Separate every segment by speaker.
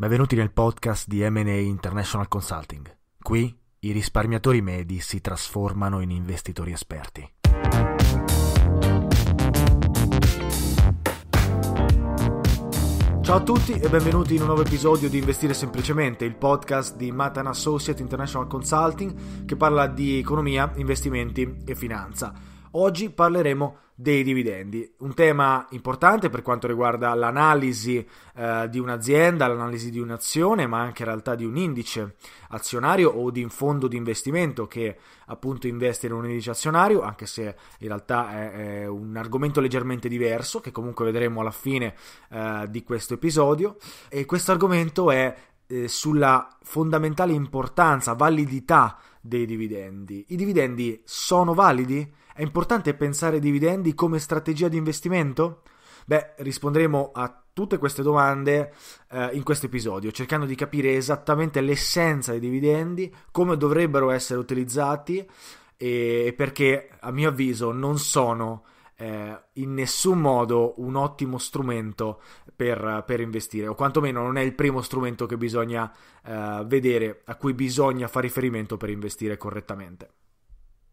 Speaker 1: Benvenuti nel podcast di MA International Consulting. Qui i risparmiatori medi si trasformano in investitori esperti. Ciao a tutti e benvenuti in un nuovo episodio di Investire Semplicemente, il podcast di Matan Associate International Consulting che parla di economia, investimenti e finanza. Oggi parleremo dei dividendi, un tema importante per quanto riguarda l'analisi eh, di un'azienda, l'analisi di un'azione, ma anche in realtà di un indice azionario o di un fondo di investimento che appunto investe in un indice azionario, anche se in realtà è, è un argomento leggermente diverso, che comunque vedremo alla fine eh, di questo episodio. E questo argomento è eh, sulla fondamentale importanza, validità dei dividendi. I dividendi sono validi? È importante pensare ai dividendi come strategia di investimento? Beh, risponderemo a tutte queste domande eh, in questo episodio, cercando di capire esattamente l'essenza dei dividendi, come dovrebbero essere utilizzati e perché a mio avviso non sono eh, in nessun modo un ottimo strumento per, per, investire, o quantomeno non è il primo strumento che bisogna eh, vedere, a cui bisogna fare riferimento per investire correttamente.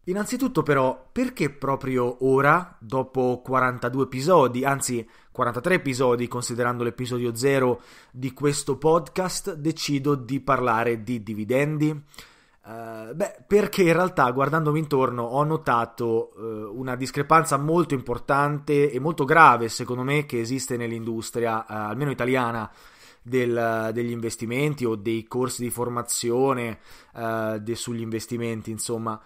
Speaker 1: Innanzitutto però, perché proprio ora, dopo 42 episodi, anzi 43 episodi considerando l'episodio 0 di questo podcast, decido di parlare di dividendi? Uh, beh, perché in realtà guardandomi intorno ho notato uh, una discrepanza molto importante e molto grave, secondo me, che esiste nell'industria, uh, almeno italiana, del, degli investimenti o dei corsi di formazione de, sugli investimenti, insomma.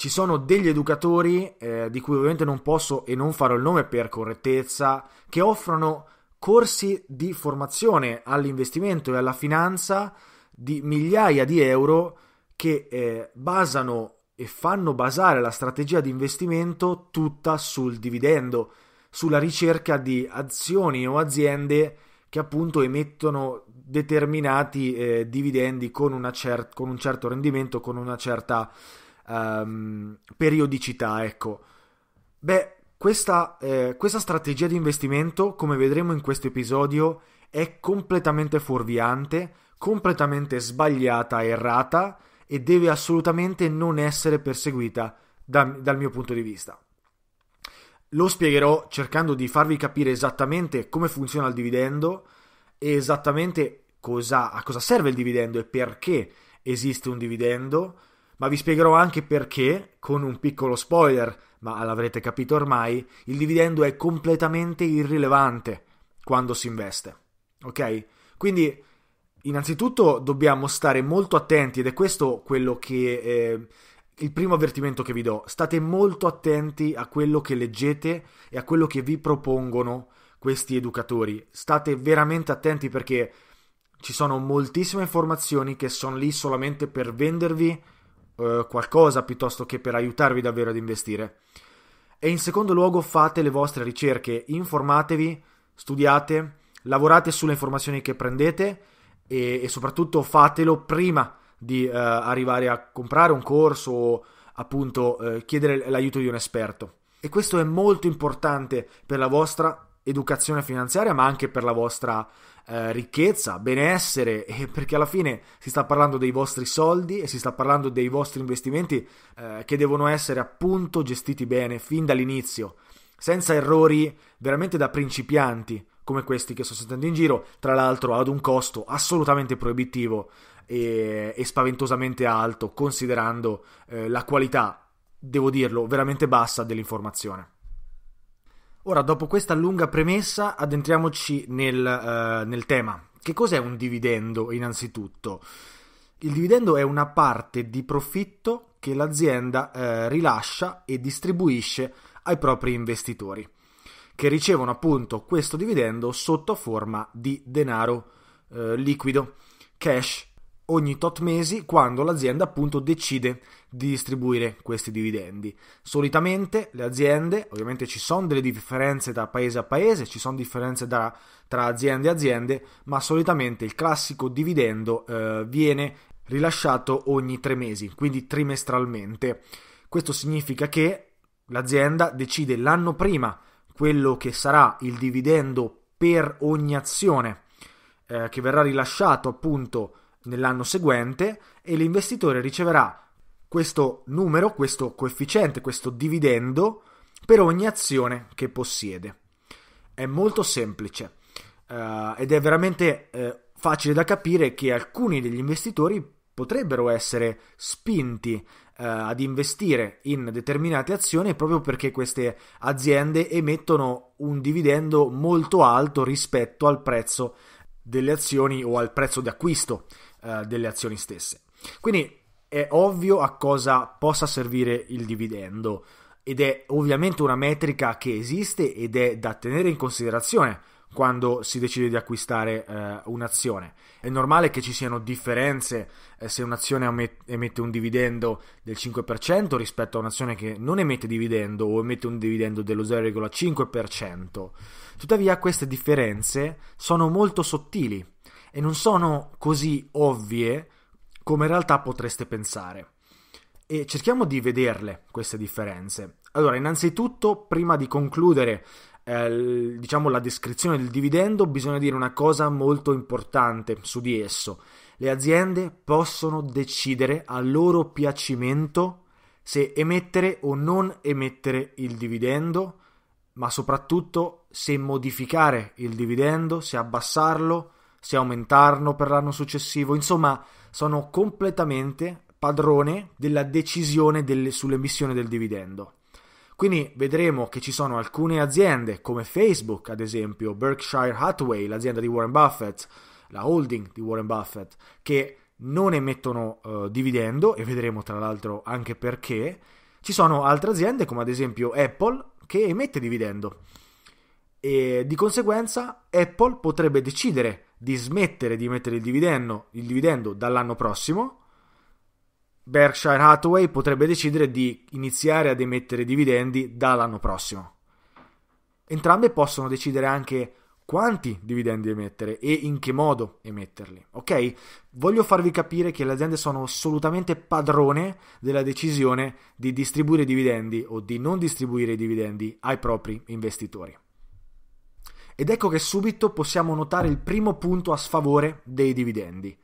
Speaker 1: Ci sono degli educatori, eh, di cui ovviamente non posso e non farò il nome per correttezza, che offrono corsi di formazione all'investimento e alla finanza di migliaia di euro che eh, basano e fanno basare la strategia di investimento tutta sul dividendo, sulla ricerca di azioni o aziende che appunto emettono determinati eh, dividendi con, cer- con, un certo rendimento, con una certa um, periodicità, ecco. Beh, questa, eh, questa strategia di investimento, come vedremo in questo episodio, è completamente fuorviante, completamente sbagliata, errata e deve assolutamente non essere perseguita da, dal mio punto di vista. Lo spiegherò cercando di farvi capire esattamente come funziona il dividendo e esattamente cosa, a cosa serve il dividendo e perché esiste un dividendo ma vi spiegherò anche perché, con un piccolo spoiler, ma l'avrete capito ormai, il dividendo è completamente irrilevante quando si investe. Ok? Quindi, innanzitutto dobbiamo stare molto attenti ed è questo quello che... Eh, il primo avvertimento che vi do, state molto attenti a quello che leggete e a quello che vi propongono questi educatori. State veramente attenti perché ci sono moltissime informazioni che sono lì solamente per vendervi eh, qualcosa piuttosto che per aiutarvi davvero ad investire. E in secondo luogo fate le vostre ricerche, informatevi, studiate, lavorate sulle informazioni che prendete e, e soprattutto fatelo prima di eh, arrivare a comprare un corso o appunto eh, chiedere l'aiuto di un esperto. E questo è molto importante per la vostra educazione finanziaria, ma anche per la vostra eh, ricchezza, benessere, perché alla fine si sta parlando dei vostri soldi e si sta parlando dei vostri investimenti eh, che devono essere appunto gestiti bene fin dall'inizio, senza errori veramente da principianti come questi che sto sentendo in giro, tra l'altro ad un costo assolutamente proibitivo e, e spaventosamente alto, considerando eh, la qualità, devo dirlo, veramente bassa dell'informazione. Ora, dopo questa lunga premessa, addentriamoci nel, uh, nel tema. Che cos'è un dividendo innanzitutto? Il dividendo è una parte di profitto che l'azienda eh, rilascia e distribuisce ai propri investitori, che ricevono appunto questo dividendo sotto forma di denaro eh, liquido, cash, ogni tot mesi quando l'azienda appunto decide di distribuire questi dividendi. Solitamente le aziende, ovviamente ci sono delle differenze da paese a paese, ci sono differenze da, tra aziende e aziende, ma solitamente il classico dividendo eh, viene rilasciato ogni tre mesi, quindi trimestralmente. Questo significa che l'azienda decide l'anno prima quello che sarà il dividendo per ogni azione eh, che verrà rilasciato appunto nell'anno seguente e l'investitore riceverà questo numero, questo coefficiente, questo dividendo per ogni azione che possiede. È molto semplice eh, ed è veramente eh, facile da capire che alcuni degli investitori potrebbero essere spinti eh, ad investire in determinate azioni proprio perché queste aziende emettono un dividendo molto alto rispetto al prezzo delle azioni o al prezzo d'acquisto eh, delle azioni stesse. Quindi è ovvio a cosa possa servire il dividendo ed è ovviamente una metrica che esiste ed è da tenere in considerazione quando si decide di acquistare eh, un'azione. È normale che ci siano differenze eh, se un'azione emette un dividendo del 5% rispetto a un'azione che non emette dividendo o emette un dividendo dello 0,5%. Tuttavia queste differenze sono molto sottili e non sono così ovvie come in realtà potreste pensare. E cerchiamo di vederle queste differenze. Allora, innanzitutto, prima di concludere eh, diciamo la descrizione del dividendo, bisogna dire una cosa molto importante su di esso. Le aziende possono decidere a loro piacimento se emettere o non emettere il dividendo, ma soprattutto se modificare il dividendo, se abbassarlo se aumentarlo per l'anno successivo, insomma sono completamente padrone della decisione delle, sull'emissione del dividendo. Quindi vedremo che ci sono alcune aziende come Facebook, ad esempio, Berkshire Hathaway, l'azienda di Warren Buffett, la holding di Warren Buffett, che non emettono eh, dividendo e vedremo tra l'altro anche perché. Ci sono altre aziende come ad esempio Apple che emette dividendo e di conseguenza Apple potrebbe decidere di smettere di mettere il dividendo, il dividendo dall'anno prossimo, Berkshire Hathaway potrebbe decidere di iniziare ad emettere dividendi dall'anno prossimo. Entrambe possono decidere anche quanti dividendi emettere e in che modo emetterli. Ok? Voglio farvi capire che le aziende sono assolutamente padrone della decisione di distribuire dividendi o di non distribuire dividendi ai propri investitori. Ed ecco che subito possiamo notare il primo punto a sfavore dei dividendi.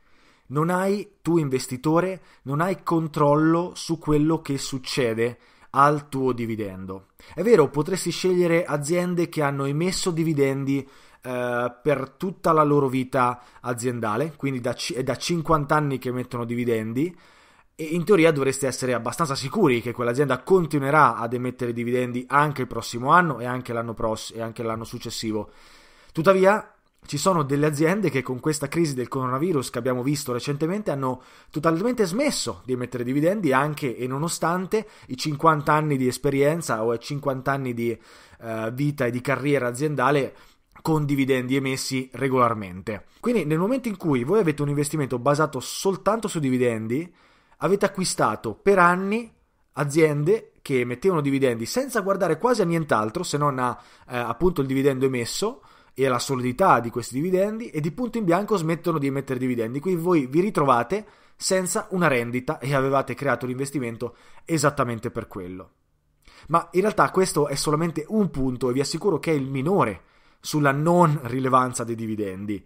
Speaker 1: Non hai, tu investitore, non hai controllo su quello che succede al tuo dividendo. È vero, potresti scegliere aziende che hanno emesso dividendi eh, per tutta la loro vita aziendale, quindi da, è da 50 anni che emettono dividendi, e in teoria dovreste essere abbastanza sicuri che quell'azienda continuerà ad emettere dividendi anche il prossimo anno e anche l'anno, pross- e anche l'anno successivo. Tuttavia, ci sono delle aziende che con questa crisi del coronavirus che abbiamo visto recentemente hanno totalmente smesso di emettere dividendi anche e nonostante i 50 anni di esperienza o i 50 anni di eh, vita e di carriera aziendale con dividendi emessi regolarmente. Quindi nel momento in cui voi avete un investimento basato soltanto su dividendi, avete acquistato per anni aziende che mettevano dividendi senza guardare quasi a nient'altro se non a eh, appunto il dividendo emesso e alla solidità di questi dividendi e di punto in bianco smettono di emettere dividendi. Quindi voi vi ritrovate senza una rendita e avevate creato l'investimento esattamente per quello. Ma in realtà questo è solamente un punto e vi assicuro che è il minore sulla non rilevanza dei dividendi.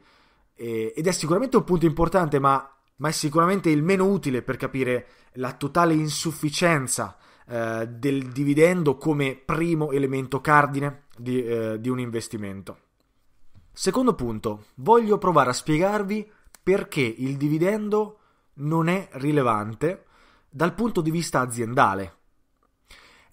Speaker 1: ed è sicuramente un punto importante, ma ma è sicuramente il meno utile per capire la totale insufficienza eh, del dividendo come primo elemento cardine di, eh, di un investimento. Secondo punto, voglio provare a spiegarvi perché il dividendo non è rilevante dal punto di vista aziendale,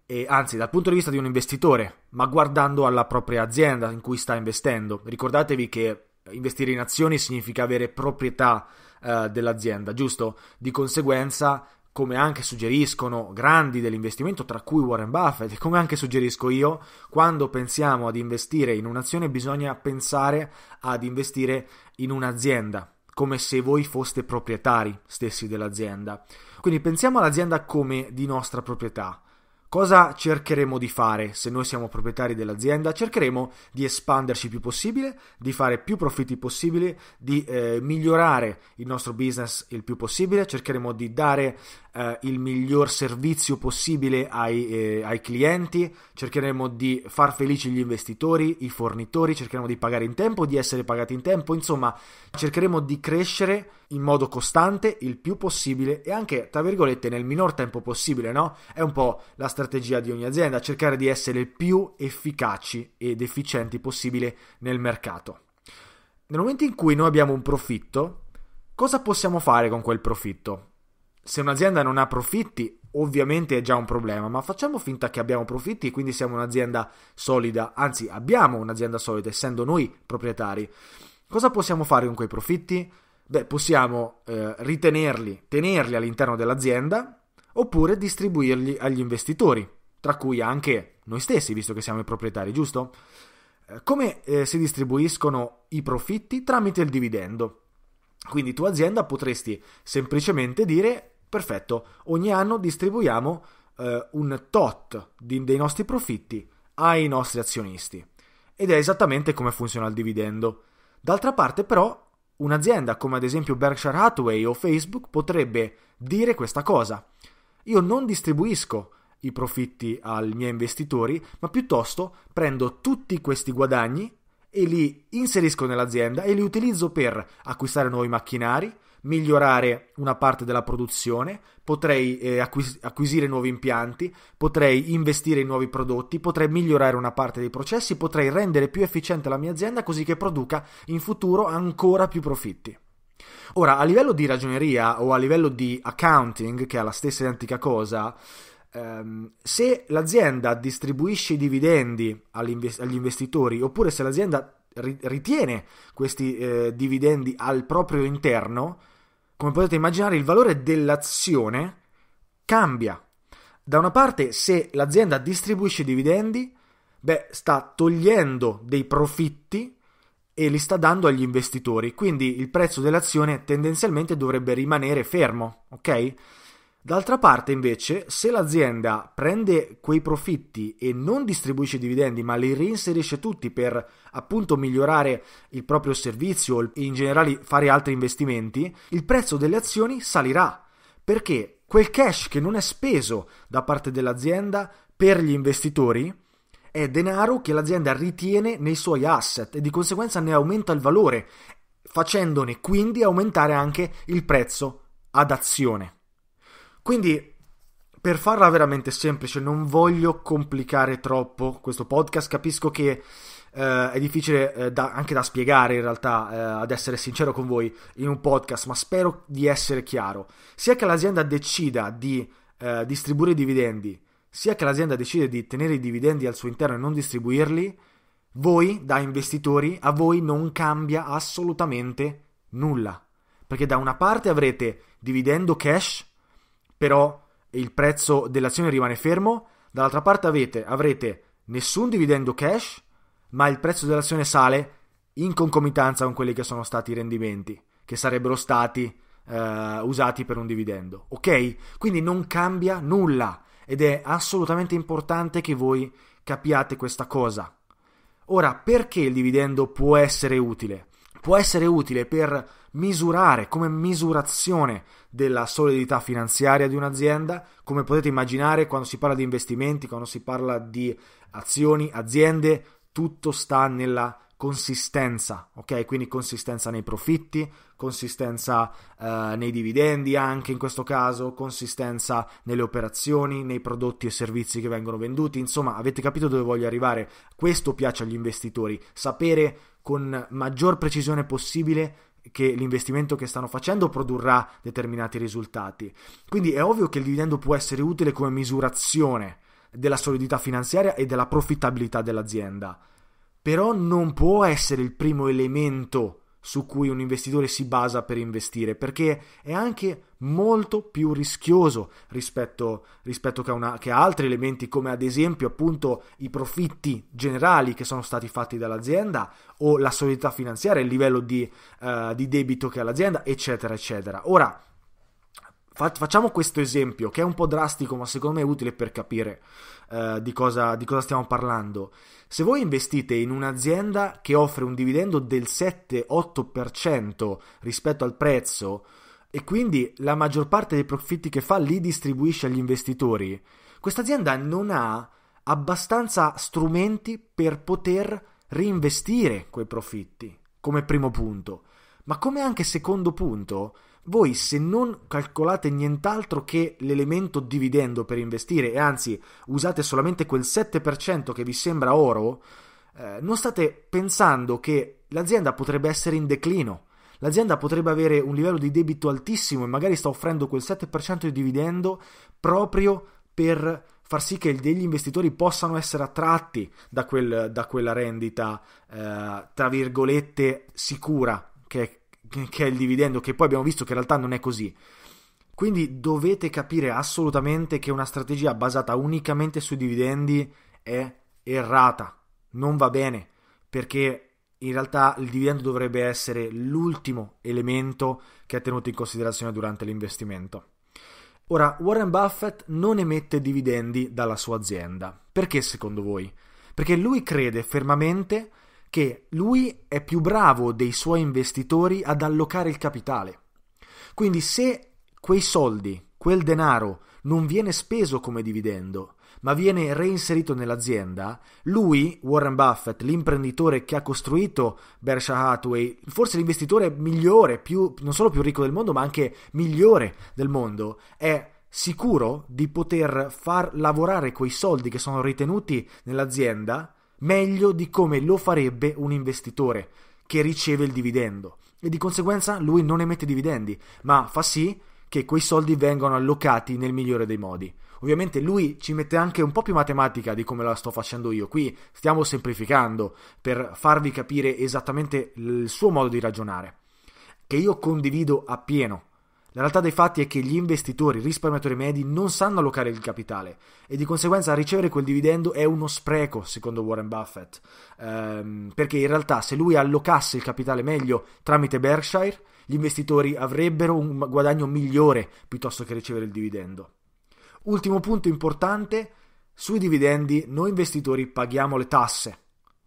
Speaker 1: e anzi dal punto di vista di un investitore, ma guardando alla propria azienda in cui sta investendo. Ricordatevi che investire in azioni significa avere proprietà eh, dell'azienda, giusto? Di conseguenza, come anche suggeriscono grandi dell'investimento, tra cui Warren Buffett, e come anche suggerisco io, quando pensiamo ad investire in un'azione bisogna pensare ad investire in un'azienda, come se voi foste proprietari stessi dell'azienda. Quindi pensiamo all'azienda come di nostra proprietà Cosa cercheremo di fare se noi siamo proprietari dell'azienda? Cercheremo di espanderci il più possibile, di fare più profitti possibili, di eh, migliorare il nostro business il più possibile, cercheremo di dare eh, il miglior servizio possibile ai, eh, ai, clienti, cercheremo di far felici gli investitori, i fornitori, cercheremo di pagare in tempo, di essere pagati in tempo, insomma cercheremo di crescere in modo costante il più possibile e anche, tra virgolette, nel minor tempo possibile, no? È un po' la strategia di ogni azienda, cercare di essere il più efficaci ed efficienti possibile nel mercato. Nel momento in cui noi abbiamo un profitto, cosa possiamo fare con quel profitto? se un'azienda non ha profitti, ovviamente è già un problema, ma facciamo finta che abbiamo profitti e quindi siamo un'azienda solida, anzi abbiamo un'azienda solida essendo noi proprietari. Cosa possiamo fare con quei profitti? Beh, possiamo eh, ritenerli, tenerli all'interno dell'azienda oppure distribuirli agli investitori, tra cui anche noi stessi, visto che siamo i proprietari, giusto? Eh, come eh, si distribuiscono i profitti? Tramite il dividendo. Quindi tua azienda potresti semplicemente dire Perfetto, ogni anno distribuiamo eh, un tot di, dei nostri profitti ai nostri azionisti. Ed è esattamente come funziona il dividendo. D'altra parte però un'azienda come ad esempio Berkshire Hathaway o Facebook potrebbe dire questa cosa. Io non distribuisco i profitti ai miei investitori, ma piuttosto prendo tutti questi guadagni e li inserisco nell'azienda e li utilizzo per acquistare nuovi macchinari, migliorare una parte della produzione, potrei eh, acquis- acquisire nuovi impianti, potrei investire in nuovi prodotti, potrei migliorare una parte dei processi, potrei rendere più efficiente la mia azienda così che produca in futuro ancora più profitti. Ora, a livello di ragioneria o a livello di accounting, che è la stessa identica cosa, ehm, se l'azienda distribuisce i dividendi agli investitori oppure se l'azienda ritiene questi eh, dividendi al proprio interno, come potete immaginare, il valore dell'azione cambia. Da una parte, se l'azienda distribuisce dividendi, beh, sta togliendo dei profitti e li sta dando agli investitori, quindi il prezzo dell'azione tendenzialmente dovrebbe rimanere fermo, ok? D'altra parte, invece, se l'azienda prende quei profitti e non distribuisce dividendi, ma li reinserisce tutti per appunto migliorare il proprio servizio e in generale fare altri investimenti, il prezzo delle azioni salirà perché quel cash che non è speso da parte dell'azienda per gli investitori è denaro che l'azienda ritiene nei suoi asset e di conseguenza ne aumenta il valore, facendone quindi aumentare anche il prezzo ad azione. Quindi, per farla veramente semplice, non voglio complicare troppo questo podcast. Capisco che eh, è difficile eh, da, anche da spiegare, in realtà, eh, ad essere sincero con voi in un podcast, ma spero di essere chiaro. Sia che l'azienda decida di eh, distribuire i dividendi, sia che l'azienda decide di tenere i dividendi al suo interno e non distribuirli, voi da investitori a voi non cambia assolutamente nulla. Perché da una parte avrete dividendo cash però il prezzo dell'azione rimane fermo, dall'altra parte avete, avrete nessun dividendo cash, ma il prezzo dell'azione sale in concomitanza con quelli che sono stati i rendimenti, che sarebbero stati eh, usati per un dividendo. Ok? Quindi non cambia nulla ed è assolutamente importante che voi capiate questa cosa. Ora, perché il dividendo può essere utile? può essere utile per misurare come misurazione della solidità finanziaria di un'azienda, come potete immaginare quando si parla di investimenti, quando si parla di azioni, aziende, tutto sta nella consistenza, ok? Quindi consistenza nei profitti, consistenza eh, nei dividendi anche in questo caso, consistenza nelle operazioni, nei prodotti e servizi che vengono venduti, insomma avete capito dove voglio arrivare, questo piace agli investitori, sapere con maggior precisione possibile che l'investimento che stanno facendo produrrà determinati risultati. Quindi è ovvio che il dividendo può essere utile come misurazione della solidità finanziaria e della profittabilità dell'azienda, però non può essere il primo elemento su cui un investitore si basa per investire, perché è anche molto più rischioso rispetto, rispetto che, una, che, altri elementi, come ad esempio appunto i profitti generali che sono stati fatti dall'azienda o la solidità finanziaria, il livello di, uh, di debito che ha l'azienda, eccetera, eccetera. Ora, facciamo questo esempio che è un po' drastico ma secondo me è utile per capire uh, di, cosa, di, cosa, stiamo parlando. Se voi investite in un'azienda che offre un dividendo del 7-8% rispetto al prezzo e quindi la maggior parte dei profitti che fa li distribuisce agli investitori, questa azienda non ha abbastanza strumenti per poter reinvestire quei profitti come primo punto. Ma come anche secondo punto, voi se non calcolate nient'altro che l'elemento dividendo per investire e anzi usate solamente quel 7% che vi sembra oro, eh, non state pensando che l'azienda potrebbe essere in declino, l'azienda potrebbe avere un livello di debito altissimo e magari sta offrendo quel 7% di dividendo proprio per far sì che degli investitori possano essere attratti da, quel, da quella rendita, eh, tra virgolette, sicura che è che è il dividendo, che poi abbiamo visto che in realtà non è così. Quindi dovete capire assolutamente che una strategia basata unicamente sui dividendi è errata, non va bene, perché in realtà il dividendo dovrebbe essere l'ultimo elemento che è tenuto in considerazione durante l'investimento. Ora, Warren Buffett non emette dividendi dalla sua azienda. Perché secondo voi? Perché lui crede fermamente che lui è più bravo dei suoi investitori ad allocare il capitale. Quindi se quei soldi, quel denaro, non viene speso come dividendo, ma viene reinserito nell'azienda, lui, Warren Buffett, l'imprenditore che ha costruito Berkshire Hathaway, forse l'investitore migliore, più, non solo più ricco del mondo, ma anche migliore del mondo, è sicuro di poter far lavorare quei soldi che sono ritenuti nell'azienda meglio di come lo farebbe un investitore che riceve il dividendo e di conseguenza lui non emette dividendi, ma fa sì che quei soldi vengano allocati nel migliore dei modi. Ovviamente lui ci mette anche un po' più matematica di come la sto facendo io, qui stiamo semplificando per farvi capire esattamente il suo modo di ragionare, che io condivido appieno. La realtà dei fatti è che gli investitori, risparmiatori medi, non sanno allocare il capitale e di conseguenza ricevere quel dividendo è uno spreco, secondo Warren Buffett, ehm, perché in realtà se lui allocasse il capitale meglio tramite Berkshire, gli investitori avrebbero un guadagno migliore piuttosto che ricevere il dividendo. Ultimo punto importante, sui dividendi noi investitori paghiamo le tasse,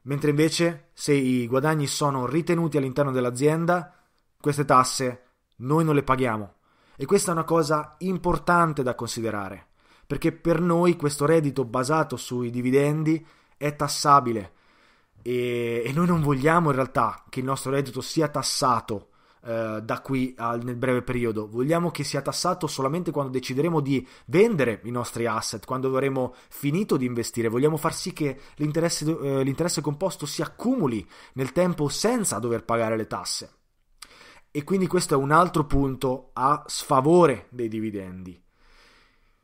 Speaker 1: mentre invece se i guadagni sono ritenuti all'interno dell'azienda, queste tasse noi non le paghiamo, e questa è una cosa importante da considerare, perché per noi questo reddito basato sui dividendi è tassabile e, e noi non vogliamo in realtà che il nostro reddito sia tassato eh, da qui al, nel breve periodo, vogliamo che sia tassato solamente quando decideremo di vendere i nostri asset, quando avremo finito di investire, vogliamo far sì che l'interesse, eh, l'interesse composto si accumuli nel tempo senza dover pagare le tasse. E quindi questo è un altro punto a sfavore dei dividendi.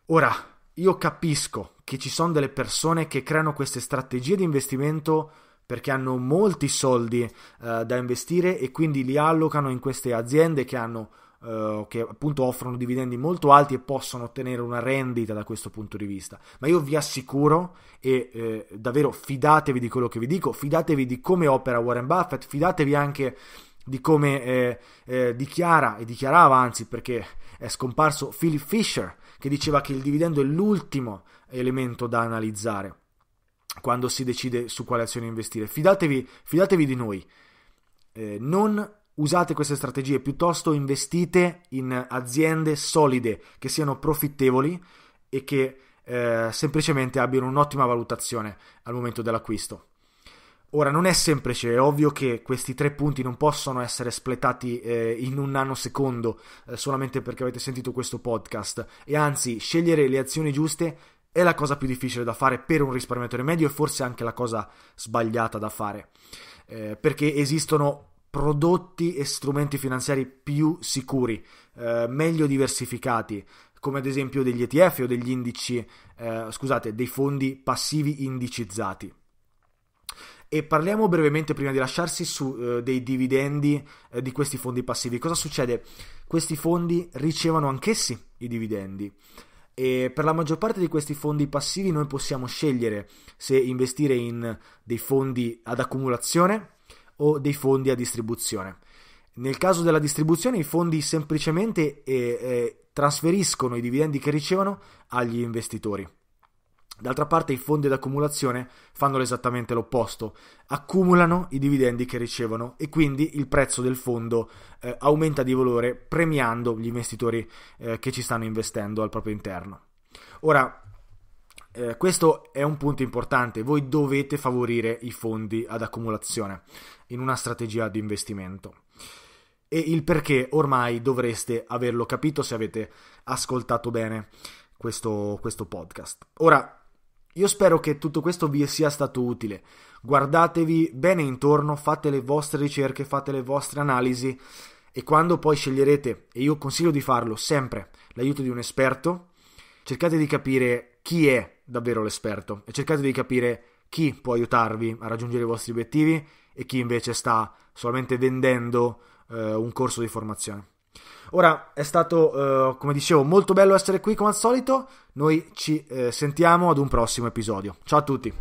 Speaker 1: Ora, io capisco che ci sono delle persone che creano queste strategie di investimento perché hanno molti soldi eh, da investire e quindi li allocano in queste aziende che hanno eh, che appunto offrono dividendi molto alti e possono ottenere una rendita da questo punto di vista. Ma io vi assicuro, e eh, davvero fidatevi di quello che vi dico, fidatevi di come opera Warren Buffett, fidatevi anche di come eh, eh, dichiara e dichiarava anzi perché è scomparso Philip Fisher che diceva che il dividendo è l'ultimo elemento da analizzare quando si decide su quale azione investire. Fidatevi, fidatevi di noi, eh, non usate queste strategie, piuttosto investite in aziende solide che siano profittevoli e che eh, semplicemente abbiano un'ottima valutazione al momento dell'acquisto. Ora non è semplice, cioè, è ovvio che questi tre punti non possono essere spletati eh, in un nanosecondo eh, solamente perché avete sentito questo podcast e anzi scegliere le azioni giuste è la cosa più difficile da fare per un risparmiatore medio e forse anche la cosa sbagliata da fare eh, perché esistono prodotti e strumenti finanziari più sicuri, eh, meglio diversificati, come ad esempio degli ETF o degli indici, eh, scusate, dei fondi passivi indicizzati. E parliamo brevemente prima di lasciarsi su uh, dei dividendi uh, di questi fondi passivi. Cosa succede? Questi fondi ricevono anch'essi i dividendi. E per la maggior parte di questi fondi passivi noi possiamo scegliere se investire in dei fondi ad accumulazione o dei fondi a distribuzione. Nel caso della distribuzione i fondi semplicemente eh, eh, trasferiscono i dividendi che ricevono agli investitori. D'altra parte i fondi d'accumulazione fanno esattamente l'opposto, accumulano i dividendi che ricevono e quindi il prezzo del fondo eh, aumenta di valore premiando gli investitori eh, che ci stanno investendo al proprio interno. Ora, eh, questo è un punto importante, voi dovete favorire i fondi ad accumulazione in una strategia di investimento. E il perché ormai dovreste averlo capito se avete ascoltato bene questo, questo podcast. Ora, io spero che tutto questo vi sia stato utile. Guardatevi bene intorno, fate le vostre ricerche, fate le vostre analisi e quando poi sceglierete, e io consiglio di farlo sempre, l'aiuto di un esperto, cercate di capire chi è davvero l'esperto e cercate di capire chi può aiutarvi a raggiungere i vostri obiettivi e chi invece sta solamente vendendo eh, un corso di formazione. Ora è stato, eh, come dicevo, molto bello essere qui come al solito. Noi ci eh, sentiamo ad un prossimo episodio. Ciao a tutti.